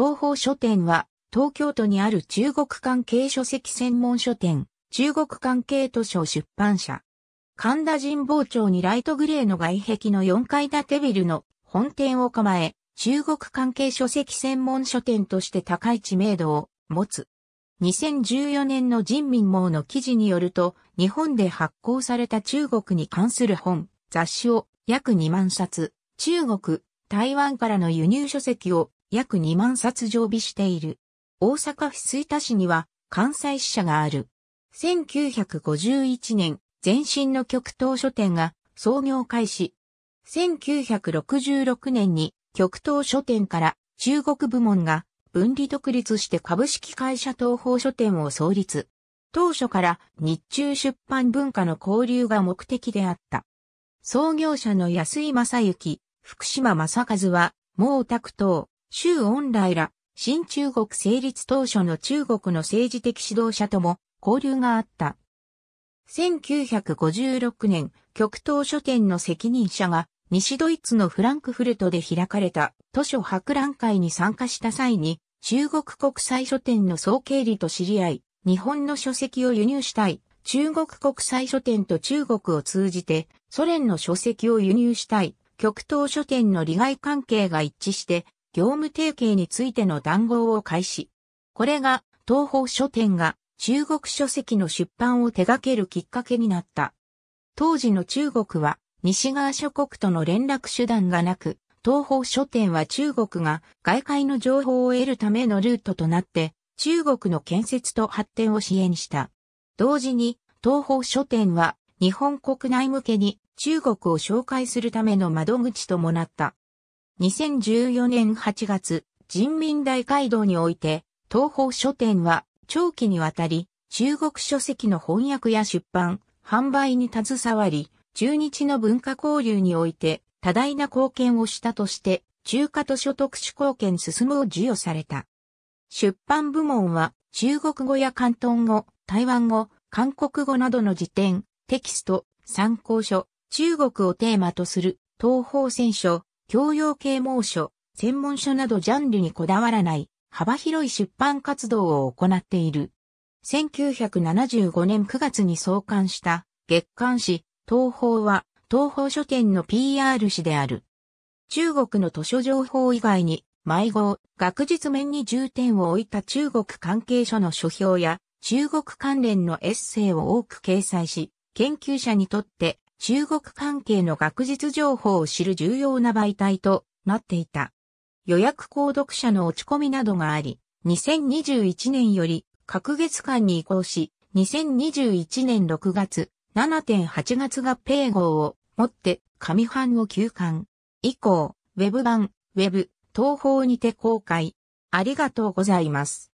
東方書店は、東京都にある中国関係書籍専門書店、中国関係図書出版社。神田神保町にライトグレーの外壁の4階建てビルの本店を構え、中国関係書籍専門書店として高い知名度を持つ。2014年の人民網の記事によると、日本で発行された中国に関する本、雑誌を約2万冊、中国、台湾からの輸入書籍を約2万冊常備している。大阪府吹田市には関西支社がある。1951年、前身の極東書店が創業開始。1966年に極東書店から中国部門が分離独立して株式会社東方書店を創立。当初から日中出版文化の交流が目的であった。創業者の安井正幸、福島正和は、毛沢東、周恩来ら、新中国成立当初の中国の政治的指導者とも交流があった。1956年、極東書店の責任者が西ドイツのフランクフルトで開かれた図書博覧会に参加した際に中国国際書店の総経理と知り合い、日本の書籍を輸入したい、中国国際書店と中国を通じてソ連の書籍を輸入したい、極東書店の利害関係が一致して業務提携についての談合を開始。これが東方書店が中国書籍の出版を手掛けるきっかけになった。当時の中国は西側諸国との連絡手段がなく、東方書店は中国が外界の情報を得るためのルートとなって、中国の建設と発展を支援した。同時に、東方書店は日本国内向けに中国を紹介するための窓口ともなった。2014年8月、人民大会堂において、東方書店は長期にわたり、中国書籍の翻訳や出版、販売に携わり、中日の文化交流において多大な貢献をしたとして、中華図書特殊貢献進むを授与された。出版部門は、中国語や関東語、台湾語、韓国語などの辞典、テキスト、参考書、中国をテーマとする東方戦書、教養啓蒙書、専門書などジャンルにこだわらない幅広い出版活動を行っている。1975年9月に創刊した月刊誌東宝は東宝書店の PR 誌である。中国の図書情報以外に迷子、学術面に重点を置いた中国関係書の書評や中国関連のエッセイを多く掲載し、研究者にとって中国関係の学術情報を知る重要な媒体となっていた。予約購読者の落ち込みなどがあり、2021年より各月間に移行し、2021年6月、7.8月合併号をもって上半を休館。以降、ウェブ版、ウェブ、東方にて公開。ありがとうございます。